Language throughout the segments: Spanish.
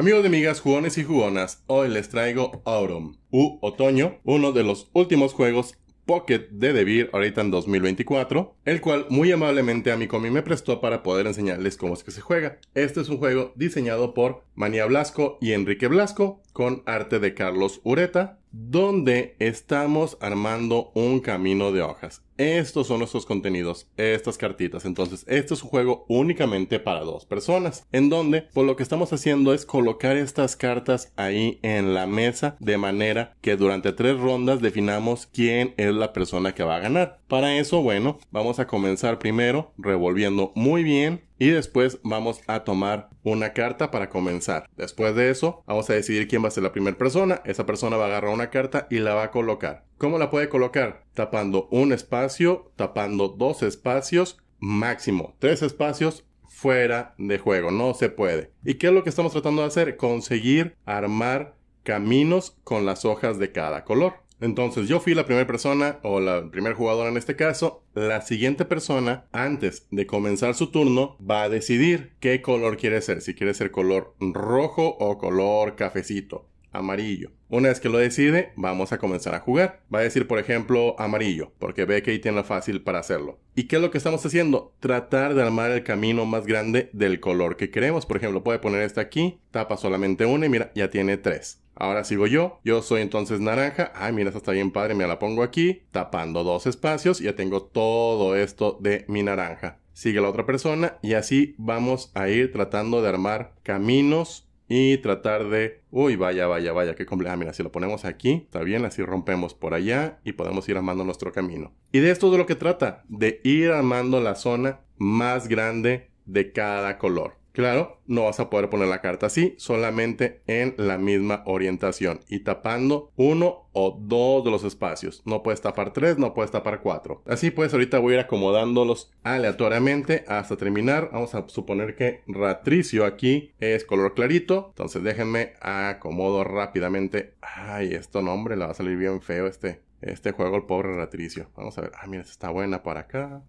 Amigos de amigas, jugones y jugonas, hoy les traigo Autumn, u Otoño, uno de los últimos juegos Pocket de Devir ahorita en 2024, el cual muy amablemente a mi comi me prestó para poder enseñarles cómo es que se juega. Este es un juego diseñado por Manía Blasco y Enrique Blasco con arte de Carlos Ureta, donde estamos armando un camino de hojas. Estos son nuestros contenidos, estas cartitas. Entonces, este es un juego únicamente para dos personas, en donde por pues, lo que estamos haciendo es colocar estas cartas ahí en la mesa de manera que durante tres rondas definamos quién es la persona que va a ganar. Para eso, bueno, vamos a comenzar primero revolviendo muy bien y después vamos a tomar una carta para comenzar. Después de eso, vamos a decidir quién va a ser la primera persona. Esa persona va a agarrar una carta y la va a colocar. ¿Cómo la puede colocar? Tapando un espacio tapando dos espacios, máximo tres espacios fuera de juego, no se puede. ¿Y qué es lo que estamos tratando de hacer? Conseguir armar caminos con las hojas de cada color. Entonces yo fui la primera persona, o la primer jugadora en este caso, la siguiente persona, antes de comenzar su turno, va a decidir qué color quiere ser, si quiere ser color rojo o color cafecito amarillo. Una vez que lo decide, vamos a comenzar a jugar. Va a decir, por ejemplo, amarillo, porque ve que ahí tiene la fácil para hacerlo. ¿Y qué es lo que estamos haciendo? Tratar de armar el camino más grande del color que queremos. Por ejemplo, puede poner esta aquí, tapa solamente una y mira, ya tiene tres. Ahora sigo yo, yo soy entonces naranja, ay mira, esta está bien padre, me la pongo aquí, tapando dos espacios, ya tengo todo esto de mi naranja. Sigue la otra persona y así vamos a ir tratando de armar caminos y tratar de, uy, vaya, vaya, vaya, qué compleja, mira, si lo ponemos aquí, está bien, así rompemos por allá y podemos ir armando nuestro camino. Y de esto es de lo que trata, de ir armando la zona más grande de cada color. Claro, no vas a poder poner la carta así, solamente en la misma orientación y tapando uno o dos de los espacios. No puedes tapar tres, no puedes tapar cuatro. Así pues, ahorita voy a ir acomodándolos aleatoriamente hasta terminar. Vamos a suponer que Ratricio aquí es color clarito. Entonces déjenme acomodo rápidamente. Ay, esto no, hombre, le va a salir bien feo este, este juego el pobre Ratricio. Vamos a ver. Ah, mira, está buena para acá.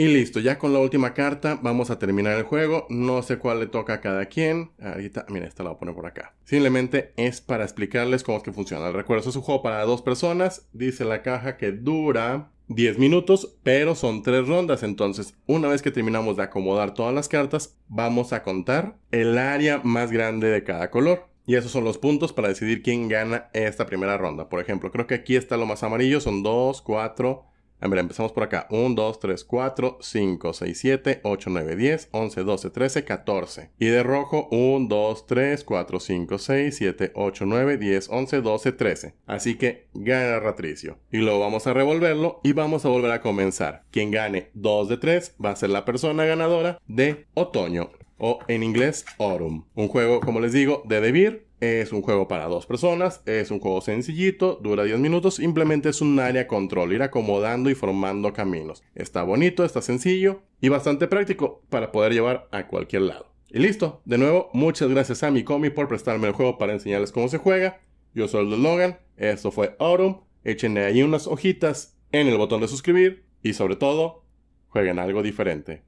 Y listo, ya con la última carta vamos a terminar el juego. No sé cuál le toca a cada quien. Ahorita, mira, esta la voy a poner por acá. Simplemente es para explicarles cómo es que funciona. Recuerdo, es un juego para dos personas. Dice la caja que dura 10 minutos, pero son tres rondas. Entonces, una vez que terminamos de acomodar todas las cartas, vamos a contar el área más grande de cada color. Y esos son los puntos para decidir quién gana esta primera ronda. Por ejemplo, creo que aquí está lo más amarillo. Son 2, 4, Ah, a ver, empezamos por acá. 1, 2, 3, 4, 5, 6, 7, 8, 9, 10, 11, 12, 13, 14. Y de rojo, 1, 2, 3, 4, 5, 6, 7, 8, 9, 10, 11, 12, 13. Así que gana Ratricio. Y luego vamos a revolverlo y vamos a volver a comenzar. Quien gane 2 de 3 va a ser la persona ganadora de otoño o en inglés Autumn. Un juego, como les digo, de Debir es un juego para dos personas, es un juego sencillito, dura 10 minutos, simplemente es un área control, ir acomodando y formando caminos. Está bonito, está sencillo y bastante práctico para poder llevar a cualquier lado. Y listo, de nuevo, muchas gracias a mi comi por prestarme el juego para enseñarles cómo se juega. Yo soy el Logan, esto fue Autumn, échenle ahí unas hojitas en el botón de suscribir y sobre todo, jueguen algo diferente.